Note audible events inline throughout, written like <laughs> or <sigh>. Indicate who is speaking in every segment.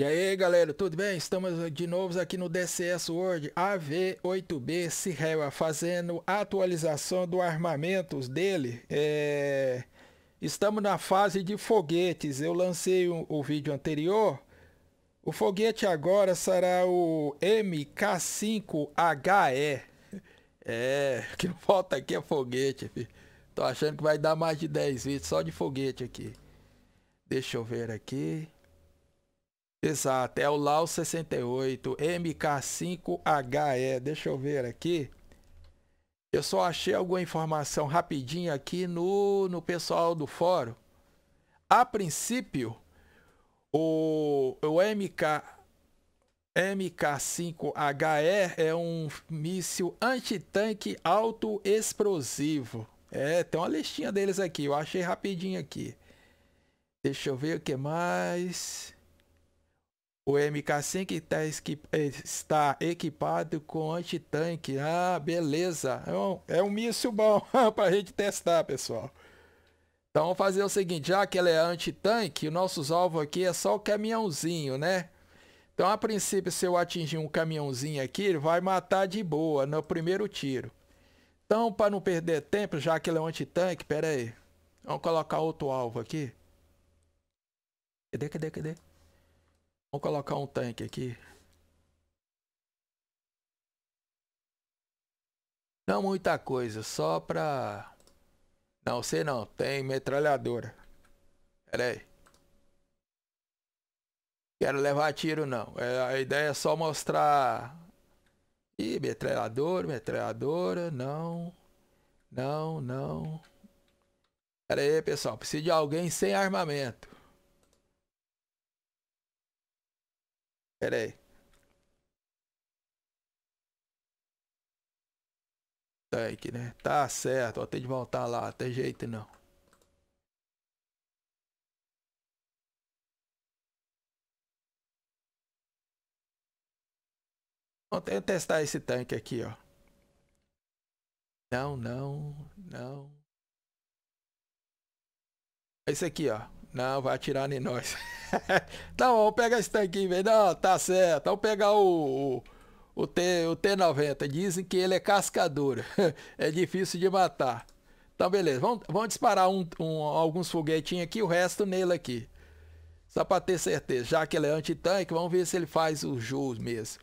Speaker 1: E aí galera, tudo bem? Estamos de novo aqui no DCS World AV8B Sierra fazendo atualização do armamentos dele. É... Estamos na fase de foguetes, eu lancei o, o vídeo anterior. O foguete agora será o MK5HE. É, o que falta <laughs> aqui é foguete. Filho. Tô achando que vai dar mais de 10 vídeos só de foguete aqui. Deixa eu ver aqui. Exato, é o Lau 68 MK5HE. Deixa eu ver aqui. Eu só achei alguma informação rapidinha aqui no, no pessoal do fórum. A princípio, o, o MK MK5HE é um míssil antitanque autoexplosivo. É, tem uma listinha deles aqui, eu achei rapidinho aqui. Deixa eu ver o que mais. O MK5 tá que está equipado com antitanque. Ah, beleza. É um, é um míssil bom <laughs> para a gente testar, pessoal. Então vamos fazer o seguinte, já que ele é antitanque, o nossos alvos aqui é só o caminhãozinho, né? Então a princípio, se eu atingir um caminhãozinho aqui, ele vai matar de boa no primeiro tiro. Então, para não perder tempo, já que ele é um antitanque, pera aí. Vamos colocar outro alvo aqui. Cadê, cadê, cadê? Vamos colocar um tanque aqui. Não é muita coisa, só pra... Não, sei não, tem metralhadora. Pera aí. Quero levar tiro não, É a ideia é só mostrar... Ih, metralhadora, metralhadora, não... Não, não... Pera aí, pessoal. Preciso de alguém sem armamento. Pera aí. Tank, tá né? Tá certo, ó, tem de voltar lá, tem jeito não. Vou até testar esse tanque aqui, ó. Não, não, não. Esse aqui, ó. Não, vai atirar em nós. Então <laughs> tá vamos pegar esse tanquinho, velho. Não, tá certo. Vamos pegar o, o, o, T, o T90. Dizem que ele é cascadura. <laughs> é difícil de matar. Então, beleza. Vamos, vamos disparar um, um, alguns foguetinhos aqui, o resto nele aqui. Só pra ter certeza. Já que ele é anti-tanque, vamos ver se ele faz o jus mesmo.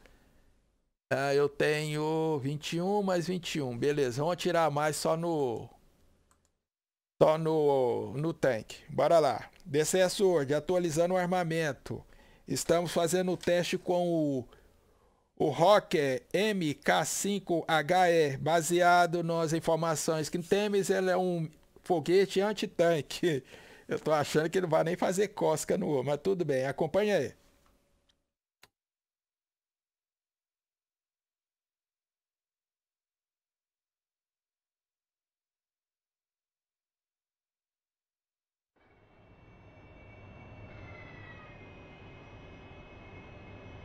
Speaker 1: Ah, eu tenho 21 mais 21. Beleza, vamos atirar mais só no só no, no tanque. Bora lá. Decessor, atualizando o armamento. Estamos fazendo o teste com o, o Rocker MK5HE, baseado nas informações que temos. Ele é um foguete antitanque. <laughs> Eu tô achando que ele não vai nem fazer cosca no mas tudo bem, acompanha aí.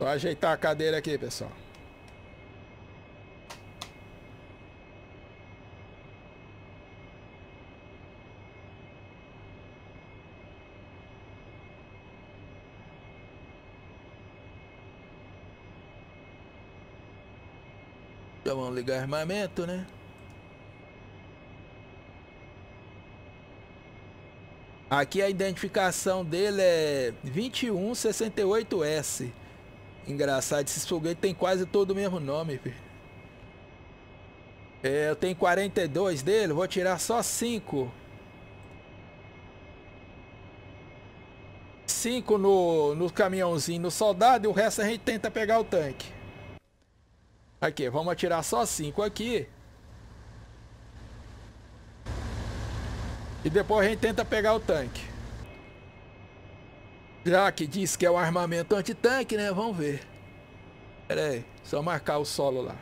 Speaker 1: Só ajeitar a cadeira aqui, pessoal. Já vamos ligar armamento, né? Aqui a identificação dele é 2168S. Engraçado, esses foguetes tem quase todo o mesmo nome, filho. É, eu tenho 42 dele, vou tirar só 5. 5 no, no caminhãozinho, no soldado, e o resto a gente tenta pegar o tanque. Aqui, vamos atirar só 5 aqui. E depois a gente tenta pegar o tanque. Já que diz que é um armamento anti tanque, né? Vamos ver. Pera aí, só marcar o solo lá.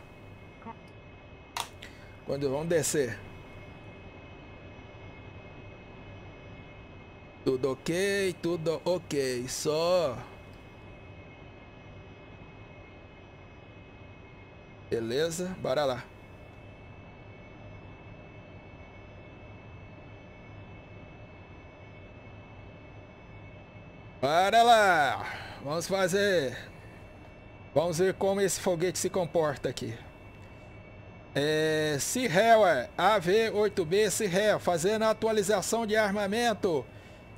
Speaker 1: Quando vamos descer. Tudo ok, tudo ok. Só. Beleza, bora lá. Para lá! Vamos fazer... Vamos ver como esse foguete se comporta aqui. É, Sirhel, é, AV-8B Sirhel, fazendo a atualização de armamento.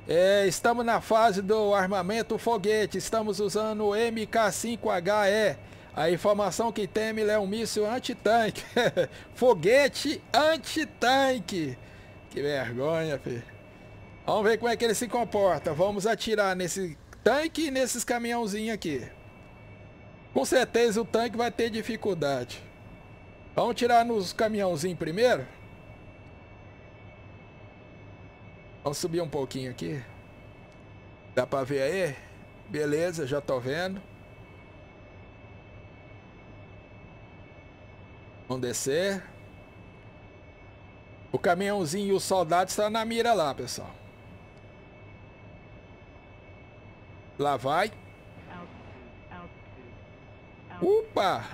Speaker 1: É, estamos na fase do armamento foguete, estamos usando o MK5HE. A informação que tem é um míssil antitanque. <laughs> foguete antitanque. Que vergonha, filho. Vamos ver como é que ele se comporta. Vamos atirar nesse tanque e nesses caminhãozinhos aqui. Com certeza o tanque vai ter dificuldade. Vamos tirar nos caminhãozinhos primeiro? Vamos subir um pouquinho aqui. Dá pra ver aí? Beleza, já tô vendo. Vamos descer. O caminhãozinho e os soldados estão tá na mira lá, pessoal. Lá vai. Opa!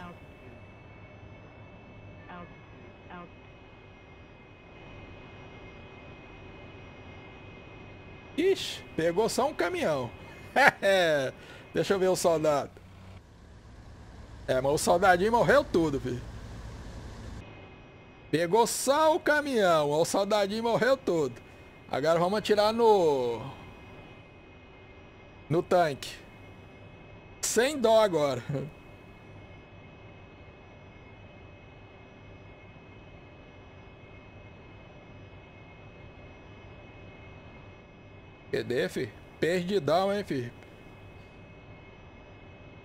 Speaker 1: Ixi, pegou só um caminhão. <laughs> Deixa eu ver o soldado. É, mas o soldadinho morreu tudo, filho. Pegou só o caminhão. O soldadinho morreu tudo. Agora vamos atirar no... No tanque. Sem dó agora. PD, <laughs> fi. Perdidão, hein, fi.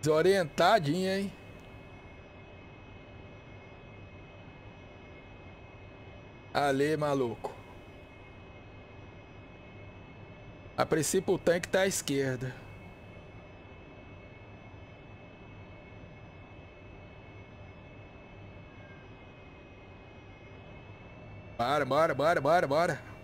Speaker 1: Desorientadinha, hein. Ale, maluco. A princípio o tanque tá à esquerda. Bora, bora, bora, bora, bora.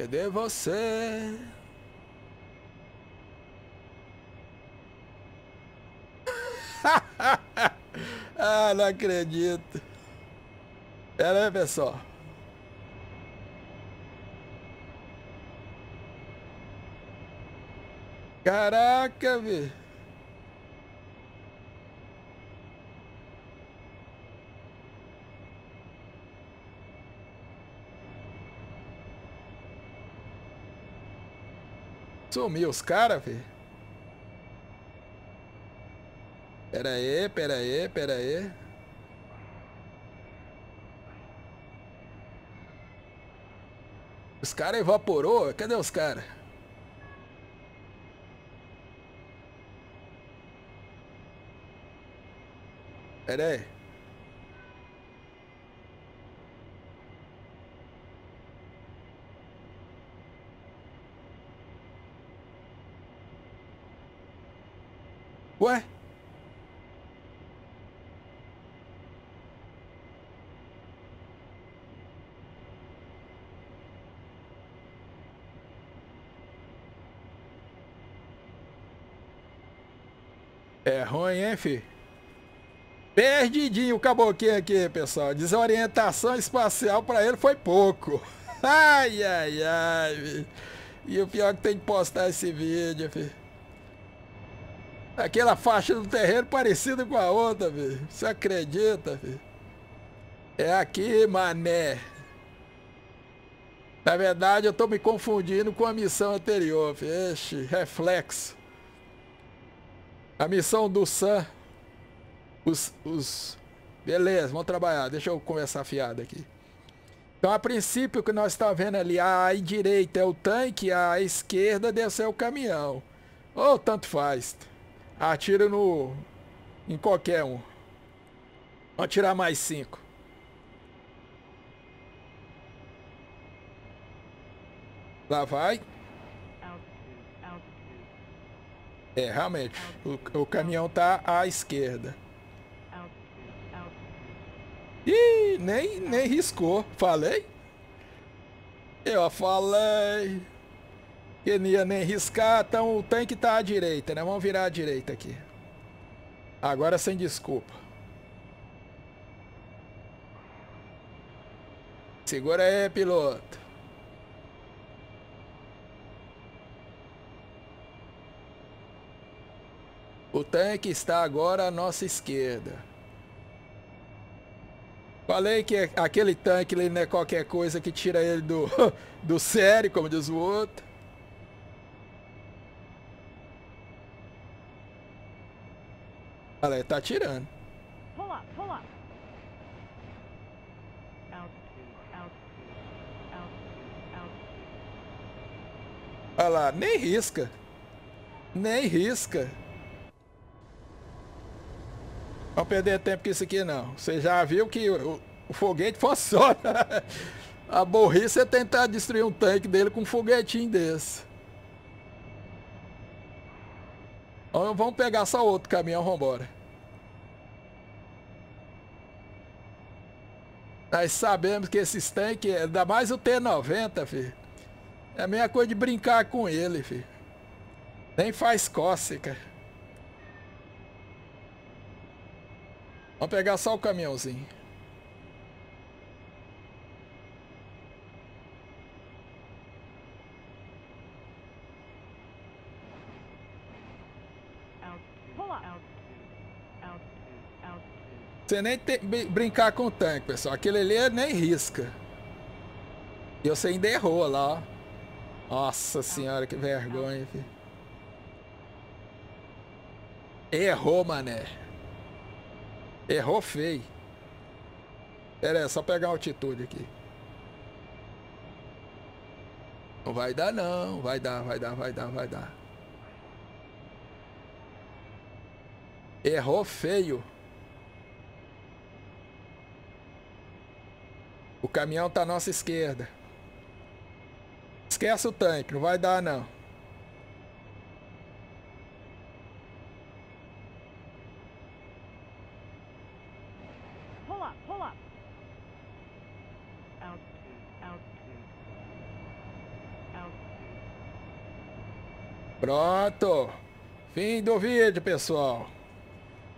Speaker 1: Cadê você? <laughs> ah, não acredito. Pera aí, pessoal. Caraca, velho. Sumiu os caras, velho. Pera aí, pera aí, pera aí. Os caras evaporou? Cadê os caras? Pera aí. Ué? É ruim, hein, fi? Perdidinho o caboclinho aqui, pessoal. Desorientação espacial para ele foi pouco. <laughs> Ai, ai, ai, E o pior é que tem que postar esse vídeo, filho. Aquela faixa do terreno parecida com a outra, velho. Você acredita, velho? É aqui, mané. Na verdade, eu tô me confundindo com a missão anterior, velho. Ixi, reflexo. A missão do Sam. Os, os... Beleza, vamos trabalhar. Deixa eu conversar fiada aqui. Então, a princípio, o que nós estamos tá vendo ali, a direita é o tanque, a esquerda deve ser é o caminhão. Ou oh, tanto faz. Atira no... Em qualquer um. Vou atirar mais cinco. Lá vai. É, realmente. O, o caminhão tá à esquerda. Ih, nem, nem riscou. Falei? Eu falei. Que não ia nem riscar, então o tanque tá à direita, né? Vamos virar à direita aqui. Agora sem desculpa. Segura aí, piloto. O tanque está agora à nossa esquerda. Falei que aquele tanque não é qualquer coisa que tira ele do, <laughs> do sério, como diz o outro. Galera, tá atirando.
Speaker 2: Pull up, pull up.
Speaker 1: Olha lá, nem risca. Nem risca. Não perder tempo com isso aqui não. Você já viu que o, o foguete <laughs> foi só. A borrice é tentar destruir um tanque dele com um foguetinho desse. vamos pegar só outro caminhão, vambora. Nós sabemos que esses tanques, ainda mais o T90, filho. É a mesma coisa de brincar com ele, filho. Nem faz cócega. Vamos pegar só o caminhãozinho. Você nem tem, brincar com o tanque, pessoal. Aquele ali é nem risca. E você ainda errou lá, ó. Nossa tá. senhora, que tá. vergonha, filho. Errou, mané. Errou feio. Pera aí, só pegar a altitude aqui. Não vai dar não, vai dar, vai dar, vai dar, vai dar. Errou feio. O caminhão tá à nossa esquerda. Esquece o tanque, não vai dar não.
Speaker 2: Pull up, pull up.
Speaker 1: Pronto. Fim do vídeo, pessoal.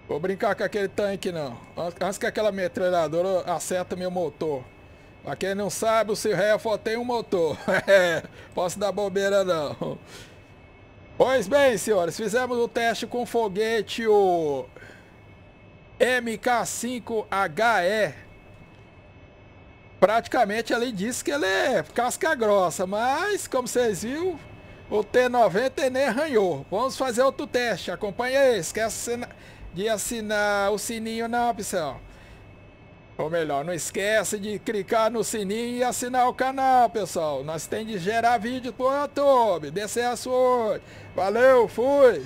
Speaker 1: Vou brincar com aquele tanque não. Antes que aquela metralhadora acerta meu motor. Pra quem não sabe, o Silrefo tem um motor. <laughs> É, posso dar bobeira não. Pois bem, senhores, fizemos o teste com foguete o MK5HE. Praticamente ele disse que ele é casca grossa, mas como vocês viram, o T90 nem arranhou. Vamos fazer outro teste, acompanha aí, esquece de assinar o sininho não, pessoal. Ou melhor, não esquece de clicar no sininho e assinar o canal, pessoal. Nós tem de gerar vídeo pro YouTube. desce a sua Valeu, fui!